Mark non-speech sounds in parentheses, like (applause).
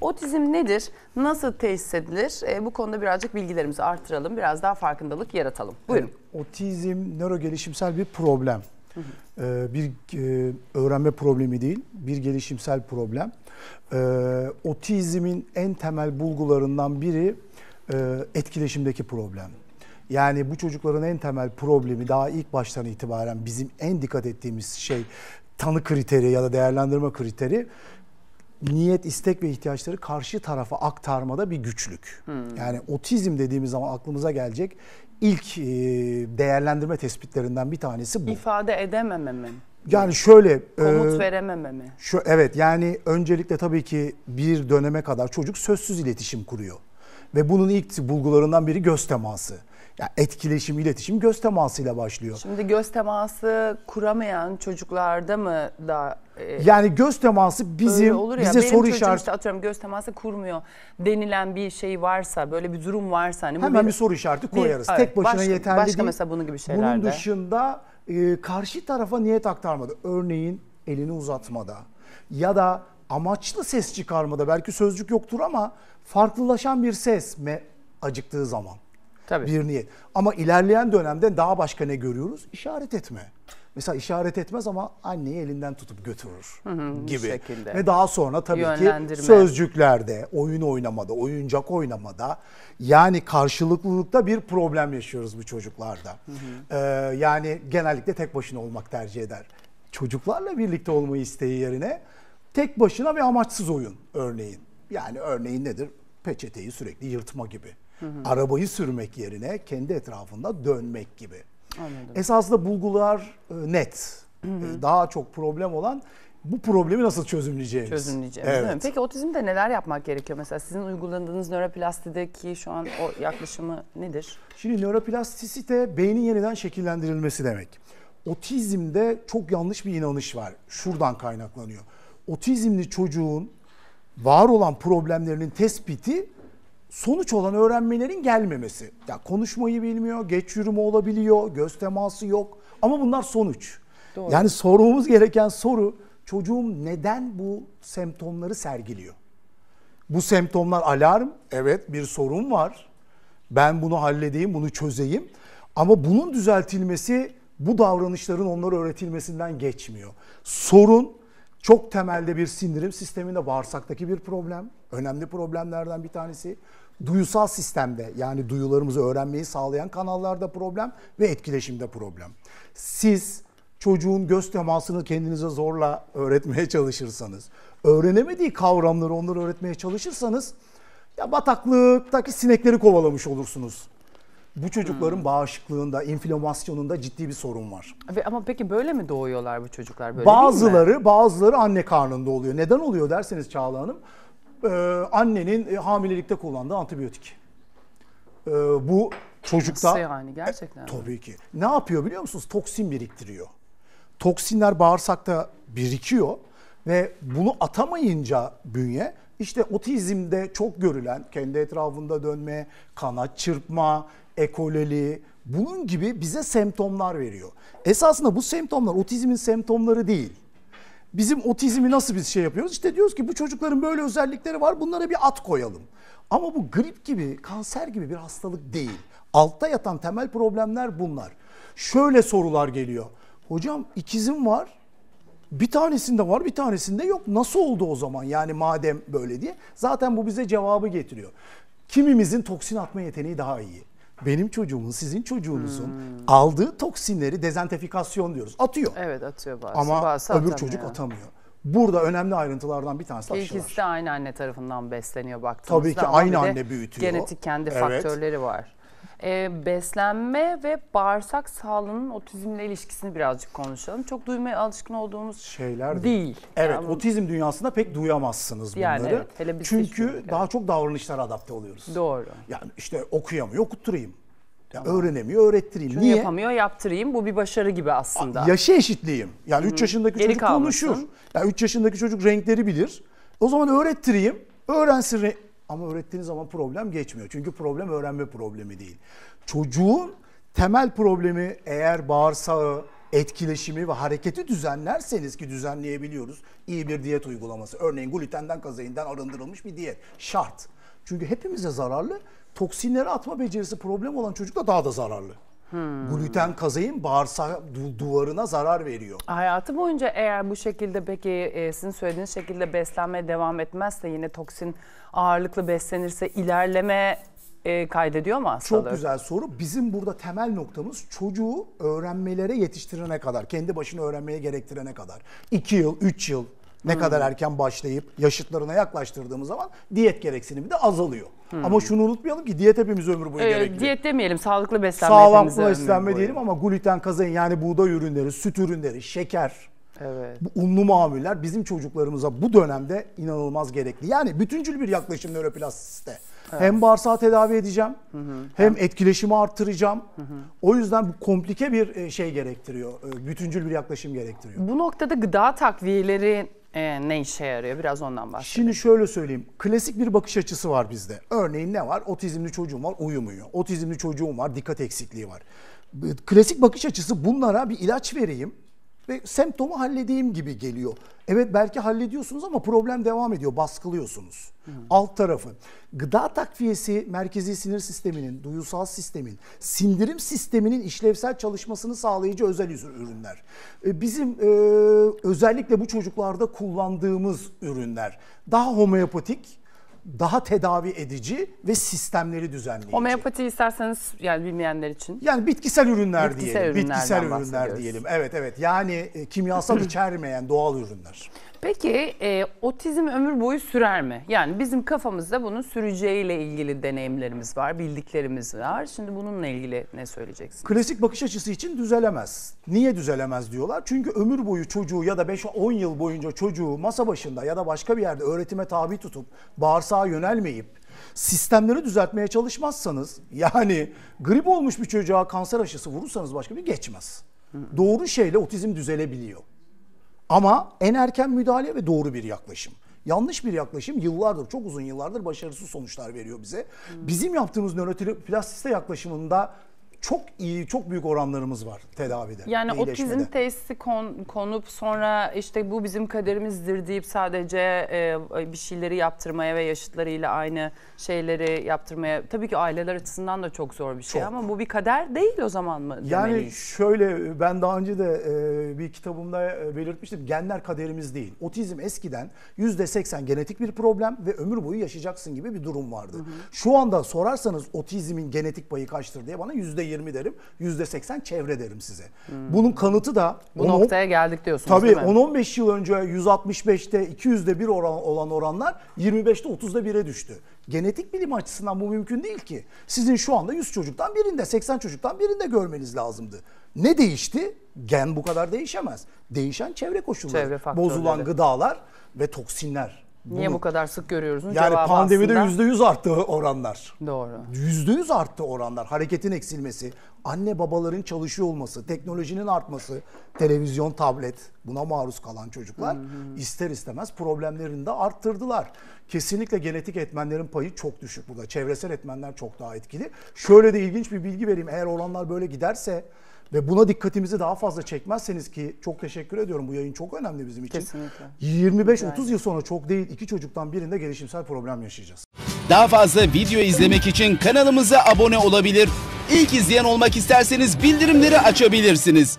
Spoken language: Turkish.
Otizm nedir? Nasıl teşhis edilir? E, bu konuda birazcık bilgilerimizi artıralım. Biraz daha farkındalık yaratalım. Buyurun. Yani, otizm nöro gelişimsel bir problem. Hı e, bir e, öğrenme problemi değil, bir gelişimsel problem. E, otizmin en temel bulgularından biri e, etkileşimdeki problem. Yani bu çocukların en temel problemi daha ilk baştan itibaren bizim en dikkat ettiğimiz şey tanı kriteri ya da değerlendirme kriteri niyet, istek ve ihtiyaçları karşı tarafa aktarmada bir güçlük. Hmm. Yani otizm dediğimiz zaman aklımıza gelecek ilk e, değerlendirme tespitlerinden bir tanesi bu. İfade edememe mi? Yani şöyle e, komut e, verememe mi? Şu evet yani öncelikle tabii ki bir döneme kadar çocuk sözsüz iletişim kuruyor ve bunun ilk bulgularından biri göz teması yani etkileşim, iletişim göz temasıyla başlıyor. Şimdi göz teması kuramayan çocuklarda mı da e, yani göz teması bizim olur ya, bize benim soru işareti işte atıyorum göz teması kurmuyor denilen bir şey varsa böyle bir durum varsa hani hemen bir, bir soru işareti koyarız. Bir, evet, Tek başına başka, yeterli başka değil. Başka mesela bunun gibi şeylerde. Bunun dışında e, karşı tarafa niyet aktarmadı. Örneğin elini uzatmada ya da amaçlı ses çıkarmada belki sözcük yoktur ama farklılaşan bir ses me acıktığı zaman Tabii. bir niyet. Ama ilerleyen dönemde daha başka ne görüyoruz? İşaret etme. Mesela işaret etmez ama anneyi elinden tutup götürür hı hı, gibi. Şekilde. Ve daha sonra tabii ki sözcüklerde, oyun oynamada, oyuncak oynamada yani karşılıklılıkta bir problem yaşıyoruz bu çocuklarda. Hı hı. Ee, yani genellikle tek başına olmak tercih eder. Çocuklarla birlikte olmayı isteği yerine tek başına ve amaçsız oyun örneğin. Yani örneğin nedir? Peçeteyi sürekli yırtma gibi Hı hı. Arabayı sürmek yerine kendi etrafında dönmek gibi. Anladım. Esasında bulgular e, net. Hı hı. E, daha çok problem olan bu problemi nasıl çözümleyeceğiz? Çözümleyeceğiz. Evet. Değil mi? Peki otizmde neler yapmak gerekiyor mesela? Sizin uyguladığınız nöroplastideki şu an o yaklaşımı nedir? Şimdi nöroplastisite beynin yeniden şekillendirilmesi demek. Otizmde çok yanlış bir inanış var. Şuradan kaynaklanıyor. Otizmli çocuğun var olan problemlerinin tespiti sonuç olan öğrenmelerin gelmemesi. Ya konuşmayı bilmiyor, geç yürüme olabiliyor, göz teması yok ama bunlar sonuç. Doğru. Yani sormamız gereken soru çocuğum neden bu semptomları sergiliyor? Bu semptomlar alarm. Evet bir sorun var. Ben bunu halledeyim, bunu çözeyim. Ama bunun düzeltilmesi bu davranışların onlara öğretilmesinden geçmiyor. Sorun çok temelde bir sindirim sisteminde bağırsaktaki bir problem. Önemli problemlerden bir tanesi. Duyusal sistemde yani duyularımızı öğrenmeyi sağlayan kanallarda problem ve etkileşimde problem. Siz çocuğun göz temasını kendinize zorla öğretmeye çalışırsanız, öğrenemediği kavramları onları öğretmeye çalışırsanız ya bataklıktaki sinekleri kovalamış olursunuz bu çocukların hmm. bağışıklığında, inflamasyonunda ciddi bir sorun var. Ama peki böyle mi doğuyorlar bu çocuklar? Böyle bazıları, bazıları anne karnında oluyor. Neden oluyor derseniz Çağla Hanım, e, annenin e, hamilelikte kullandığı antibiyotik. E, bu çocukta... Nasıl yani gerçekten? E, tabii ki. Ne yapıyor biliyor musunuz? Toksin biriktiriyor. Toksinler bağırsakta birikiyor ve bunu atamayınca bünye işte otizmde çok görülen kendi etrafında dönme, kanat çırpma, ekoleli, bunun gibi bize semptomlar veriyor. Esasında bu semptomlar otizmin semptomları değil. Bizim otizmi nasıl biz şey yapıyoruz? İşte diyoruz ki bu çocukların böyle özellikleri var bunlara bir at koyalım. Ama bu grip gibi, kanser gibi bir hastalık değil. Altta yatan temel problemler bunlar. Şöyle sorular geliyor. Hocam ikizim var, bir tanesinde var bir tanesinde yok. Nasıl oldu o zaman yani madem böyle diye. Zaten bu bize cevabı getiriyor. Kimimizin toksin atma yeteneği daha iyi benim çocuğumun, sizin çocuğunuzun hmm. aldığı toksinleri dezentefikasyon diyoruz. Atıyor. Evet atıyor bazen. Ama bazı öbür atamıyor. çocuk atamıyor. Burada önemli ayrıntılardan bir tanesi aşılar. İkisi de aynı anne tarafından besleniyor baktığımızda. Tabii ki aynı anne büyütüyor. Genetik kendi evet. faktörleri var. E, beslenme ve bağırsak sağlığının otizmle ilişkisini birazcık konuşalım. Çok duymaya alışkın olduğumuz şeyler değil. değil. Evet, yani, otizm dünyasında pek duyamazsınız bunları. Yani evet, hele Çünkü daha çok davranışlara adapte oluyoruz. Doğru. Yani işte okuyamıyor, okutturayım. tamam. öğrenemiyor, öğrettireyim. Şunu Niye? yapamıyor, yaptırayım. Bu bir başarı gibi aslında. Yaşı eşitliyim. Yani 3 yaşındaki Geri çocuk kalmasın. konuşur. Yani 3 yaşındaki çocuk renkleri bilir. O zaman öğrettireyim. Öğrensin re- ama öğrettiğiniz zaman problem geçmiyor. Çünkü problem öğrenme problemi değil. Çocuğun temel problemi eğer bağırsağı, etkileşimi ve hareketi düzenlerseniz ki düzenleyebiliyoruz. iyi bir diyet uygulaması. Örneğin glutenden, kazayından arındırılmış bir diyet. Şart. Çünkü hepimize zararlı. Toksinleri atma becerisi problem olan çocuk da daha da zararlı. Hmm. Gluten kazein bağırsak duvarına zarar veriyor. Hayatı boyunca eğer bu şekilde peki e, sizin söylediğiniz şekilde beslenmeye devam etmezse yine toksin ağırlıklı beslenirse ilerleme e, kaydediyor mu hastalığı? Çok güzel soru. Bizim burada temel noktamız çocuğu öğrenmelere yetiştirene kadar, kendi başına öğrenmeye gerektirene kadar. 2 yıl, 3 yıl, ne hmm. kadar erken başlayıp yaşıtlarına yaklaştırdığımız zaman diyet gereksinimi de azalıyor. Hmm. Ama şunu unutmayalım ki diyet hepimiz ömür boyu ee, gerekli. Diyet demeyelim, sağlıklı beslenme Sağlıklı beslenme diyelim ama gluten, kazayın yani buğday ürünleri, süt ürünleri, şeker, Evet. Bu unlu mamuller bizim çocuklarımıza bu dönemde inanılmaz gerekli. Yani bütüncül bir yaklaşım nöroplastiste. Evet. Hem bağırsağı tedavi edeceğim, hı hı. hem etkileşimi arttıracağım. Hı hı. O yüzden bu komplike bir e, şey gerektiriyor, e, bütüncül bir yaklaşım gerektiriyor. Bu noktada gıda takviyeleri ee, ne işe yarıyor? Biraz ondan bahsedelim. Şimdi şöyle söyleyeyim. Klasik bir bakış açısı var bizde. Örneğin ne var? Otizmli çocuğum var, uyumuyor. Otizmli çocuğum var, dikkat eksikliği var. Klasik bakış açısı bunlara bir ilaç vereyim ve semptomu halledeyim gibi geliyor. Evet belki hallediyorsunuz ama problem devam ediyor. Baskılıyorsunuz. Hı. Hmm. Alt tarafı. Gıda takviyesi merkezi sinir sisteminin, duyusal sistemin, sindirim sisteminin işlevsel çalışmasını sağlayıcı özel ürünler. E, bizim e, özellikle bu çocuklarda kullandığımız ürünler. Daha homeopatik, daha tedavi edici ve sistemleri düzenleyici. Homeopati isterseniz yani bilmeyenler için. Yani bitkisel ürünler bitkisel diyelim. Bitkisel ürünler diyelim. Evet evet. Yani e, kimyasal (clears throat) içermeyen doğal ürünler. Peki e, otizm ömür boyu sürer mi? Yani bizim kafamızda bunun süreceğiyle ilgili deneyimlerimiz var, bildiklerimiz var. Şimdi bununla ilgili ne söyleyeceksin? Klasik bakış açısı için düzelemez. Niye düzelemez diyorlar? Çünkü ömür boyu çocuğu ya da 5-10 yıl boyunca çocuğu masa başında ya da başka bir yerde öğretime tabi tutup bağırsağa yönelmeyip sistemleri düzeltmeye çalışmazsanız yani grip olmuş bir çocuğa kanser aşısı vurursanız başka bir geçmez. Hı. Doğru şeyle otizm düzelebiliyor. Ama en erken müdahale ve doğru bir yaklaşım. Yanlış bir yaklaşım yıllardır, çok uzun yıllardır başarısız sonuçlar veriyor bize. Hmm. Bizim yaptığımız nörotiroplastiste yaklaşımında çok iyi, çok büyük oranlarımız var tedavide. Yani otizm teşhisi kon, konup sonra işte bu bizim kaderimizdir deyip sadece e, bir şeyleri yaptırmaya ve yaşıtlarıyla aynı şeyleri yaptırmaya tabii ki aileler açısından da çok zor bir şey çok. ama bu bir kader değil o zaman mı demeliyiz? Yani şöyle ben daha önce de e, bir kitabımda e, belirtmiştim. Genler kaderimiz değil. Otizm eskiden %80 genetik bir problem ve ömür boyu yaşayacaksın gibi bir durum vardı. Hı hı. Şu anda sorarsanız otizmin genetik payı kaçtır diye bana %20 %20 derim, %80 çevre derim size. Hmm. Bunun kanıtı da... Bu 10, noktaya geldik diyorsunuz tabii, değil mi? Tabii 10-15 yıl önce 165'te 200'de 1 oran, olan oranlar 25'te 30'da 1'e düştü. Genetik bilim açısından bu mümkün değil ki. Sizin şu anda 100 çocuktan birinde, 80 çocuktan birinde görmeniz lazımdı. Ne değişti? Gen bu kadar değişemez. Değişen çevre koşulları, çevre bozulan gıdalar ve toksinler. Niye Bunu, bu kadar sık görüyoruz? Yani pandemide yüzde yüz arttı oranlar. Doğru. Yüzde yüz arttı oranlar. Hareketin eksilmesi, anne babaların çalışıyor olması, teknolojinin artması, televizyon, tablet buna maruz kalan çocuklar hı hı. ister istemez problemlerini de arttırdılar. Kesinlikle genetik etmenlerin payı çok düşük burada. Çevresel etmenler çok daha etkili. Şöyle de ilginç bir bilgi vereyim. Eğer oranlar böyle giderse ve buna dikkatimizi daha fazla çekmezseniz ki çok teşekkür ediyorum bu yayın çok önemli bizim için. Kesinlikle. 25-30 yıl sonra çok değil iki çocuktan birinde gelişimsel problem yaşayacağız. Daha fazla video izlemek için kanalımıza abone olabilir. İlk izleyen olmak isterseniz bildirimleri açabilirsiniz.